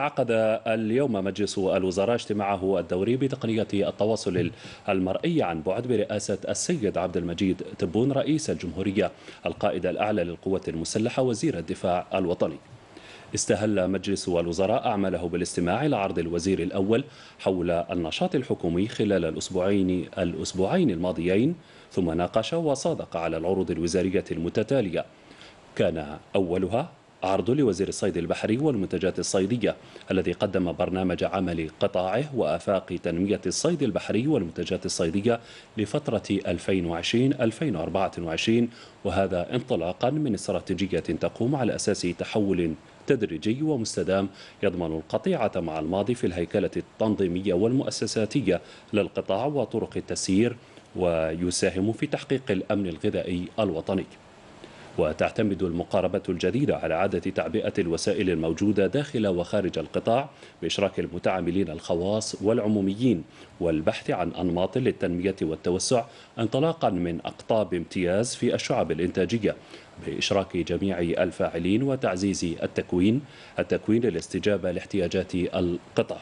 عقد اليوم مجلس الوزراء اجتماعه الدوري بتقنية التواصل المرئي عن بعد برئاسة السيد عبد المجيد تبون رئيس الجمهورية القائد الأعلى للقوات المسلحة وزير الدفاع الوطني استهل مجلس الوزراء أعماله بالاستماع لعرض الوزير الأول حول النشاط الحكومي خلال الأسبوعين الأسبوعين الماضيين ثم ناقش وصادق على العروض الوزارية المتتالية كان أولها عرض لوزير الصيد البحري والمنتجات الصيدية الذي قدم برنامج عمل قطاعه وآفاق تنمية الصيد البحري والمنتجات الصيدية لفترة 2020-2024 وهذا انطلاقا من استراتيجية تقوم على أساس تحول تدريجي ومستدام يضمن القطيعة مع الماضي في الهيكلة التنظيمية والمؤسساتية للقطاع وطرق التسيير ويساهم في تحقيق الأمن الغذائي الوطني وتعتمد المقاربة الجديدة على إعادة تعبئة الوسائل الموجودة داخل وخارج القطاع بإشراك المتعاملين الخواص والعموميين والبحث عن أنماط للتنمية والتوسع انطلاقا من أقطاب امتياز في الشعب الإنتاجية بإشراك جميع الفاعلين وتعزيز التكوين التكوين للاستجابة لاحتياجات القطاع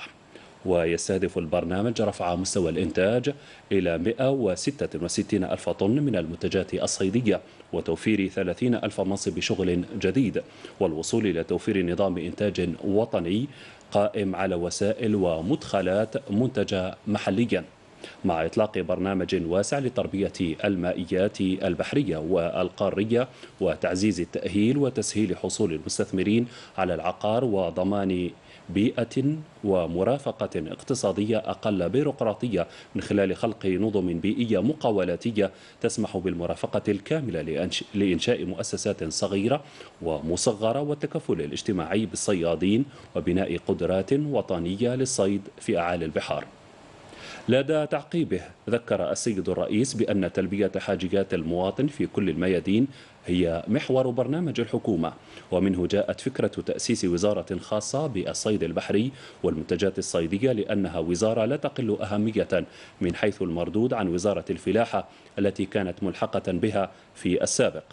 ويستهدف البرنامج رفع مستوى الإنتاج إلى 166 ألف طن من المنتجات الصيدية وتوفير 30 ألف منصب شغل جديد والوصول إلى توفير نظام إنتاج وطني قائم على وسائل ومدخلات منتجة محلياً مع إطلاق برنامج واسع لتربية المائيات البحرية والقارية وتعزيز التأهيل وتسهيل حصول المستثمرين على العقار وضمان بيئة ومرافقة اقتصادية أقل بيروقراطية من خلال خلق نظم بيئية مقاولاتية تسمح بالمرافقة الكاملة لإنشاء مؤسسات صغيرة ومصغرة والتكفل الاجتماعي بالصيادين وبناء قدرات وطنية للصيد في أعالي البحار لدى تعقيبه ذكر السيد الرئيس بأن تلبية حاجيات المواطن في كل الميادين هي محور برنامج الحكومة ومنه جاءت فكرة تأسيس وزارة خاصة بالصيد البحري والمنتجات الصيدية لأنها وزارة لا تقل أهمية من حيث المردود عن وزارة الفلاحة التي كانت ملحقة بها في السابق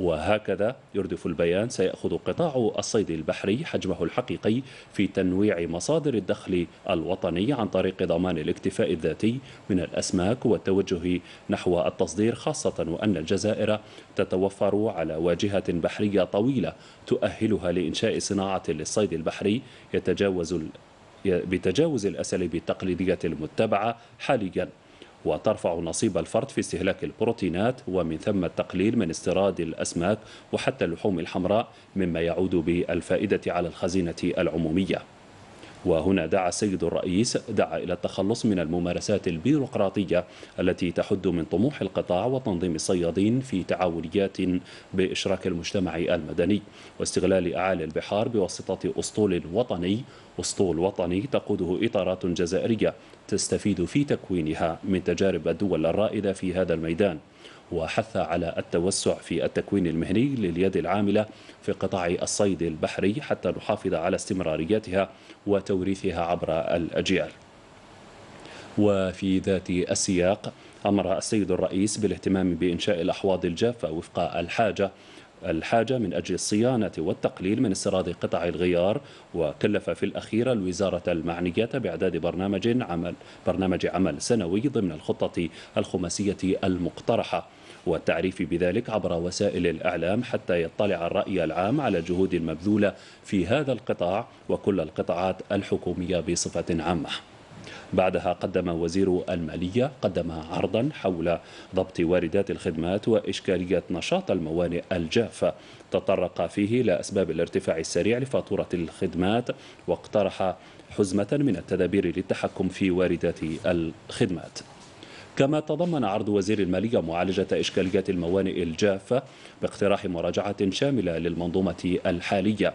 وهكذا يردف البيان سيأخذ قطاع الصيد البحري حجمه الحقيقي في تنويع مصادر الدخل الوطني عن طريق ضمان الاكتفاء الذاتي من الأسماك والتوجه نحو التصدير خاصة وأن الجزائر تتوفر على واجهة بحرية طويلة تؤهلها لإنشاء صناعة للصيد البحري يتجاوز بتجاوز الأساليب التقليدية المتبعة حاليا وترفع نصيب الفرد في استهلاك البروتينات ومن ثم التقليل من استيراد الأسماك وحتى اللحوم الحمراء مما يعود بالفائدة على الخزينة العمومية وهنا دعا السيد الرئيس دعا إلى التخلص من الممارسات البيروقراطية التي تحد من طموح القطاع وتنظيم الصيادين في تعاونيات بإشراك المجتمع المدني واستغلال أعالي البحار بواسطة أسطول وطني أسطول وطني تقوده إطارات جزائرية تستفيد في تكوينها من تجارب الدول الرائدة في هذا الميدان وحث على التوسع في التكوين المهني لليد العاملة في قطاع الصيد البحري حتى نحافظ على استمراريتها وتوريثها عبر الأجيال وفي ذات السياق أمر السيد الرئيس بالاهتمام بإنشاء الأحواض الجافة وفق الحاجة الحاجة من أجل الصيانة والتقليل من استيراد قطع الغيار وكلف في الأخير الوزارة المعنية بإعداد برنامج عمل برنامج عمل سنوي ضمن الخطة الخماسية المقترحة والتعريف بذلك عبر وسائل الإعلام حتى يطلع الرأي العام على الجهود المبذولة في هذا القطاع وكل القطاعات الحكومية بصفة عامة بعدها قدم وزير المالية قدم عرضا حول ضبط واردات الخدمات وإشكالية نشاط الموانئ الجافة تطرق فيه لأسباب الارتفاع السريع لفاتورة الخدمات واقترح حزمة من التدابير للتحكم في واردات الخدمات كما تضمن عرض وزير المالية معالجة إشكاليات الموانئ الجافة باقتراح مراجعة شاملة للمنظومة الحالية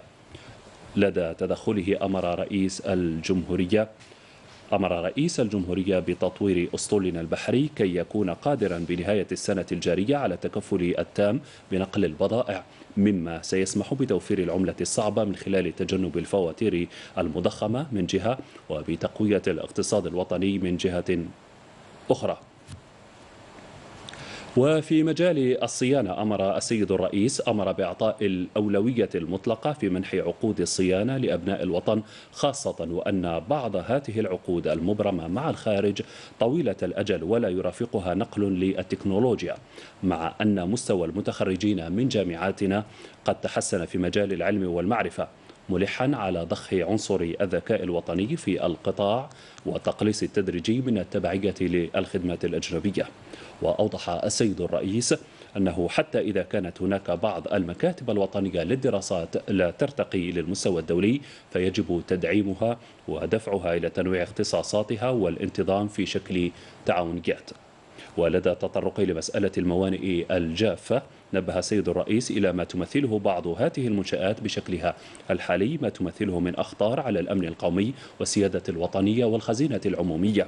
لدى تدخله أمر رئيس الجمهورية أمر رئيس الجمهورية بتطوير أسطولنا البحري كي يكون قادرا بنهاية السنة الجارية على التكفل التام بنقل البضائع مما سيسمح بتوفير العملة الصعبة من خلال تجنب الفواتير المضخمة من جهة وبتقوية الاقتصاد الوطني من جهة أخرى وفي مجال الصيانة أمر السيد الرئيس أمر بإعطاء الأولوية المطلقة في منح عقود الصيانة لأبناء الوطن خاصة وأن بعض هذه العقود المبرمة مع الخارج طويلة الأجل ولا يرافقها نقل للتكنولوجيا مع أن مستوى المتخرجين من جامعاتنا قد تحسن في مجال العلم والمعرفة ملحا على ضخ عنصر الذكاء الوطني في القطاع وتقليص التدريجي من التبعية للخدمات الأجنبية وأوضح السيد الرئيس أنه حتى إذا كانت هناك بعض المكاتب الوطنية للدراسات لا ترتقي للمستوى الدولي فيجب تدعيمها ودفعها إلى تنويع اختصاصاتها والانتظام في شكل تعاونيات ولدى تطرق لمسألة الموانئ الجافة نبه السيد الرئيس إلى ما تمثله بعض هذه المنشآت بشكلها الحالي ما تمثله من أخطار على الأمن القومي والسيادة الوطنية والخزينة العمومية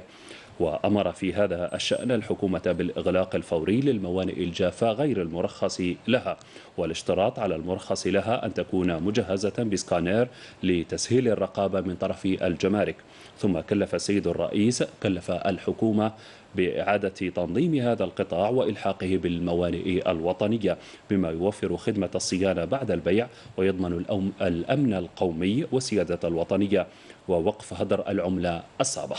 وأمر في هذا الشأن الحكومة بالإغلاق الفوري للموانئ الجافة غير المرخص لها والاشتراط على المرخص لها أن تكون مجهزة بسكانير لتسهيل الرقابة من طرف الجمارك ثم كلف السيد الرئيس كلف الحكومة بإعادة تنظيم هذا القطاع وإلحاقه بالموانئ الوطنية بما يوفر خدمة الصيانة بعد البيع ويضمن الأمن القومي والسيادة الوطنية ووقف هدر العملة الصعبة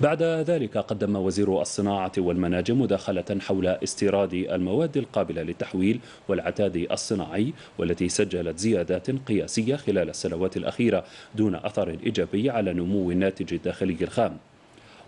بعد ذلك قدم وزير الصناعة والمناجم مداخلة حول استيراد المواد القابلة للتحويل والعتاد الصناعي والتي سجلت زيادات قياسية خلال السنوات الأخيرة دون أثر إيجابي على نمو الناتج الداخلي الخام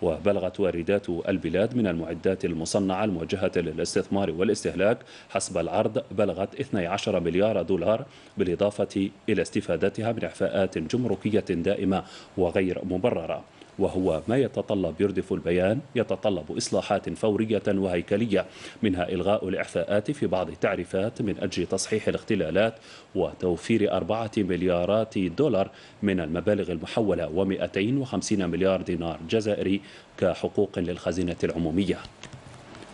وبلغت واردات البلاد من المعدات المصنعة الموجهة للاستثمار والاستهلاك حسب العرض بلغت 12 مليار دولار بالإضافة إلى استفادتها من إعفاءات جمركية دائمة وغير مبررة وهو ما يتطلب يردف البيان يتطلب إصلاحات فورية وهيكلية منها إلغاء الإعفاءات في بعض التعريفات من أجل تصحيح الاختلالات وتوفير أربعة مليارات دولار من المبالغ المحولة و250 مليار دينار جزائري كحقوق للخزينة العمومية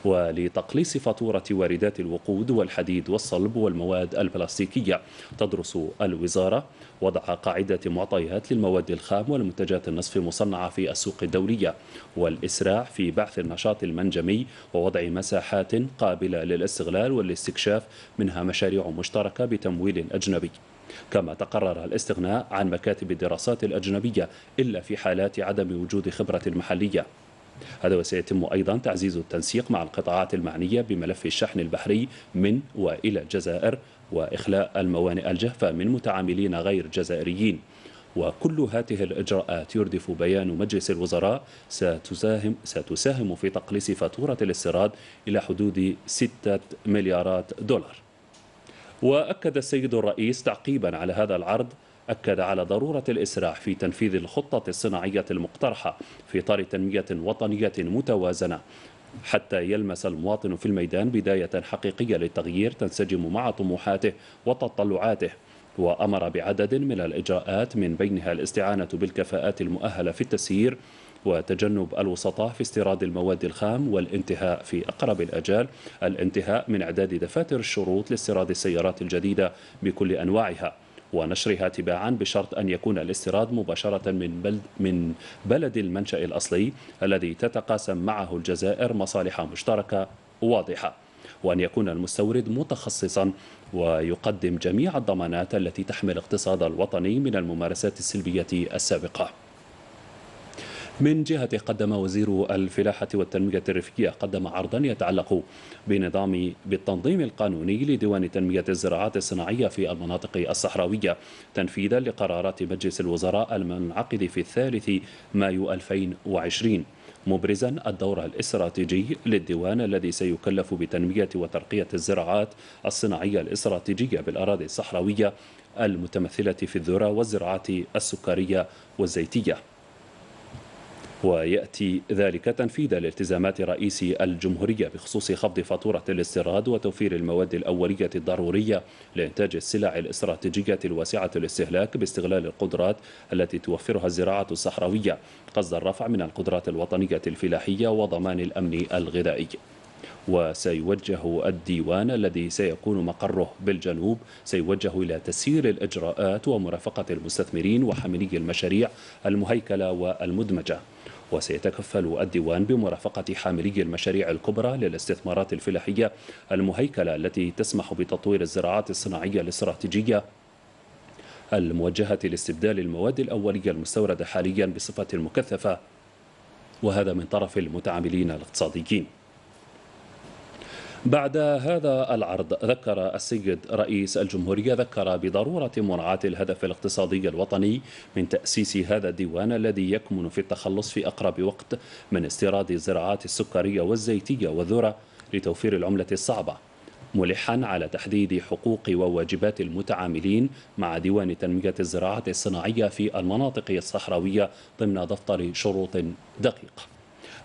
ولتقليص فاتورة واردات الوقود والحديد والصلب والمواد البلاستيكية تدرس الوزارة وضع قاعدة معطيات للمواد الخام والمنتجات النصف المصنعة في السوق الدولية والإسراع في بعث النشاط المنجمي ووضع مساحات قابلة للاستغلال والاستكشاف منها مشاريع مشتركة بتمويل أجنبي كما تقرر الاستغناء عن مكاتب الدراسات الأجنبية إلا في حالات عدم وجود خبرة محلية هذا وسيتم أيضا تعزيز التنسيق مع القطاعات المعنية بملف الشحن البحري من وإلى الجزائر وإخلاء الموانئ الجافة من متعاملين غير جزائريين وكل هذه الإجراءات يردف بيان مجلس الوزراء ستساهم, ستساهم في تقليص فاتورة الاستيراد إلى حدود 6 مليارات دولار وأكد السيد الرئيس تعقيبا على هذا العرض أكد على ضرورة الإسراع في تنفيذ الخطة الصناعية المقترحة في إطار تنمية وطنية متوازنة حتى يلمس المواطن في الميدان بداية حقيقية للتغيير تنسجم مع طموحاته وتطلعاته وأمر بعدد من الإجراءات من بينها الاستعانة بالكفاءات المؤهلة في التسيير وتجنب الوسطاء في استيراد المواد الخام والانتهاء في أقرب الأجال الانتهاء من إعداد دفاتر الشروط لاستيراد السيارات الجديدة بكل أنواعها ونشرها تباعا بشرط أن يكون الاستيراد مباشرة من بلد, من بلد المنشأ الأصلي الذي تتقاسم معه الجزائر مصالح مشتركة واضحة وأن يكون المستورد متخصصا ويقدم جميع الضمانات التي تحمي الاقتصاد الوطني من الممارسات السلبية السابقة من جهة قدم وزير الفلاحة والتنمية الريفية قدم عرضا يتعلق بنظام بالتنظيم القانوني لديوان تنمية الزراعات الصناعية في المناطق الصحراوية تنفيذا لقرارات مجلس الوزراء المنعقد في الثالث مايو 2020 مبرزا الدور الاستراتيجي للديوان الذي سيكلف بتنمية وترقية الزراعات الصناعية الاستراتيجية بالأراضي الصحراوية المتمثلة في الذرة والزراعات السكرية والزيتية ويأتي ذلك تنفيذا لالتزامات رئيس الجمهورية بخصوص خفض فاتورة الاستيراد وتوفير المواد الأولية الضرورية لإنتاج السلع الاستراتيجية الواسعة الاستهلاك باستغلال القدرات التي توفرها الزراعة الصحراوية قصد الرفع من القدرات الوطنية الفلاحية وضمان الأمن الغذائي وسيوجه الديوان الذي سيكون مقره بالجنوب سيوجه إلى تسيير الإجراءات ومرافقة المستثمرين وحاملي المشاريع المهيكلة والمدمجة وسيتكفل الديوان بمرافقة حاملي المشاريع الكبرى للاستثمارات الفلاحية المهيكلة التي تسمح بتطوير الزراعات الصناعية الاستراتيجية الموجهة لاستبدال المواد الأولية المستوردة حاليا بصفة مكثفة وهذا من طرف المتعاملين الاقتصاديين بعد هذا العرض ذكر السيد رئيس الجمهورية ذكر بضرورة مراعاة الهدف الاقتصادي الوطني من تأسيس هذا الديوان الذي يكمن في التخلص في أقرب وقت من استيراد الزراعات السكرية والزيتية والذرة لتوفير العملة الصعبة ملحا على تحديد حقوق وواجبات المتعاملين مع ديوان تنمية الزراعة الصناعية في المناطق الصحراوية ضمن دفتر شروط دقيقة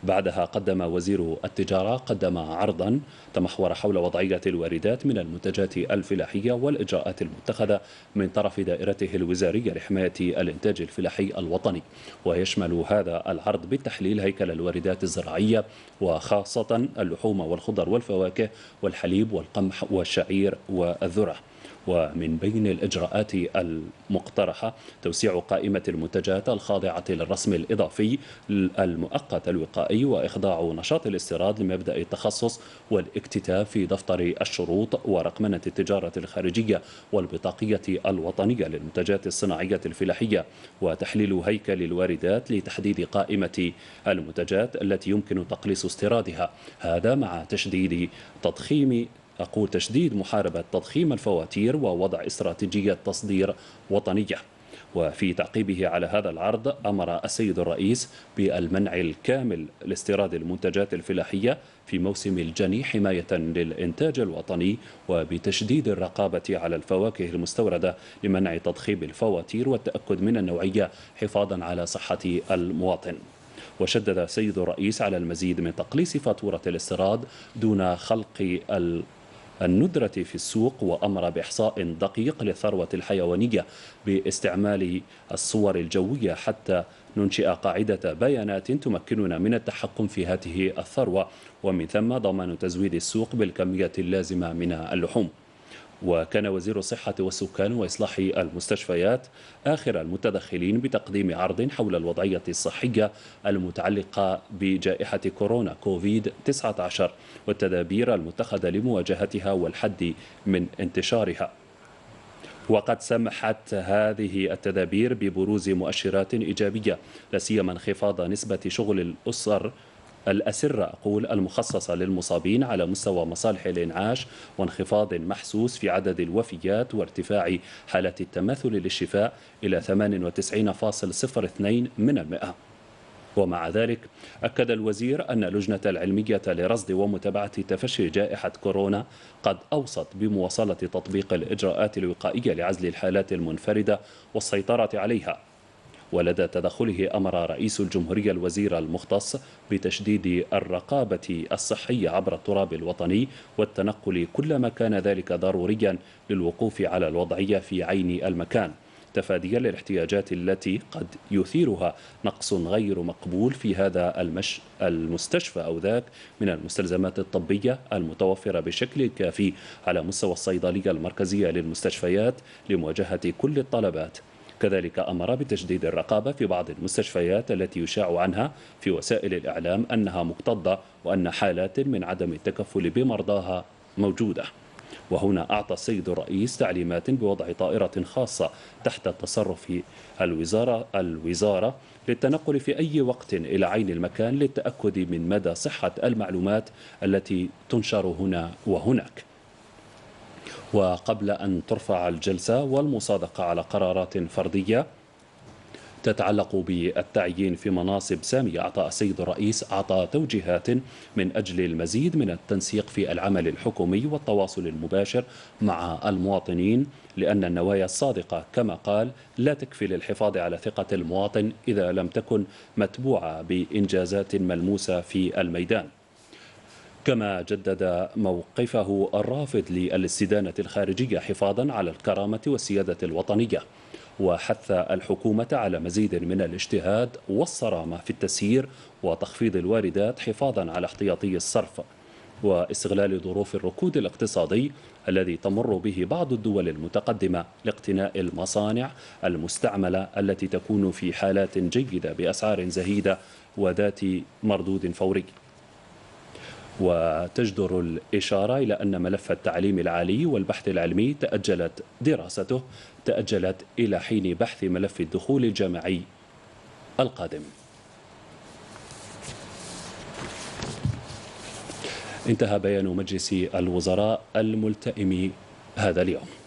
بعدها قدم وزير التجارة قدم عرضا تمحور حول وضعية الواردات من المنتجات الفلاحية والإجراءات المتخذة من طرف دائرته الوزارية لحماية الإنتاج الفلاحي الوطني ويشمل هذا العرض بالتحليل هيكل الواردات الزراعية وخاصة اللحوم والخضر والفواكه والحليب والقمح والشعير والذرة ومن بين الإجراءات المقترحة توسيع قائمة المنتجات الخاضعة للرسم الإضافي المؤقت الوقائي وإخضاع نشاط الاستيراد لمبدأ التخصص والاكتتاب في دفتر الشروط ورقمنة التجارة الخارجية والبطاقية الوطنية للمنتجات الصناعية الفلاحية وتحليل هيكل الواردات لتحديد قائمة المنتجات التي يمكن تقليص استيرادها هذا مع تشديد تضخيم أقول تشديد محاربة تضخيم الفواتير ووضع استراتيجية تصدير وطنية وفي تعقيبه على هذا العرض أمر السيد الرئيس بالمنع الكامل لاستيراد المنتجات الفلاحية في موسم الجني حماية للإنتاج الوطني وبتشديد الرقابة على الفواكه المستوردة لمنع تضخيم الفواتير والتأكد من النوعية حفاظا على صحة المواطن وشدد سيد الرئيس على المزيد من تقليص فاتورة الاستيراد دون خلق الندرة في السوق وأمر بإحصاء دقيق للثروة الحيوانية باستعمال الصور الجوية حتى ننشئ قاعدة بيانات تمكننا من التحكم في هذه الثروة ومن ثم ضمان تزويد السوق بالكمية اللازمة من اللحوم وكان وزير الصحة والسكان وإصلاح المستشفيات آخر المتدخلين بتقديم عرض حول الوضعية الصحية المتعلقة بجائحة كورونا كوفيد 19 والتدابير المتخذة لمواجهتها والحد من انتشارها وقد سمحت هذه التدابير ببروز مؤشرات إيجابية لا سيما انخفاض نسبة شغل الأسر الأسرة أقول المخصصة للمصابين على مستوى مصالح الإنعاش وانخفاض محسوس في عدد الوفيات وارتفاع حالات التماثل للشفاء إلى 98.02 من المئة ومع ذلك أكد الوزير أن اللجنة العلمية لرصد ومتابعة تفشي جائحة كورونا قد أوصت بمواصلة تطبيق الإجراءات الوقائية لعزل الحالات المنفردة والسيطرة عليها ولدى تدخله أمر رئيس الجمهورية الوزير المختص بتشديد الرقابة الصحية عبر التراب الوطني والتنقل كلما كان ذلك ضروريا للوقوف على الوضعية في عين المكان تفاديا للاحتياجات التي قد يثيرها نقص غير مقبول في هذا المش... المستشفى او ذاك من المستلزمات الطبيه المتوفره بشكل كافي على مستوى الصيدليه المركزيه للمستشفيات لمواجهه كل الطلبات كذلك أمر بتجديد الرقابة في بعض المستشفيات التي يشاع عنها في وسائل الإعلام أنها مكتظة وأن حالات من عدم التكفل بمرضاها موجودة وهنا أعطى السيد الرئيس تعليمات بوضع طائرة خاصة تحت تصرف الوزارة الوزارة للتنقل في أي وقت إلى عين المكان للتأكد من مدى صحة المعلومات التي تنشر هنا وهناك وقبل أن ترفع الجلسة والمصادقة على قرارات فردية تتعلق بالتعيين في مناصب سامية أعطى السيد الرئيس أعطى توجيهات من أجل المزيد من التنسيق في العمل الحكومي والتواصل المباشر مع المواطنين لأن النوايا الصادقة كما قال لا تكفي للحفاظ على ثقة المواطن إذا لم تكن متبوعة بإنجازات ملموسة في الميدان كما جدد موقفه الرافض للاستدانة الخارجية حفاظا على الكرامة والسيادة الوطنية وحث الحكومة على مزيد من الاجتهاد والصرامة في التسيير وتخفيض الواردات حفاظا على احتياطي الصرف واستغلال ظروف الركود الاقتصادي الذي تمر به بعض الدول المتقدمة لاقتناء المصانع المستعملة التي تكون في حالات جيدة بأسعار زهيدة وذات مردود فوري وتجدر الإشارة إلى أن ملف التعليم العالي والبحث العلمي تأجلت دراسته تأجلت إلى حين بحث ملف الدخول الجامعي القادم انتهى بيان مجلس الوزراء الملتئم هذا اليوم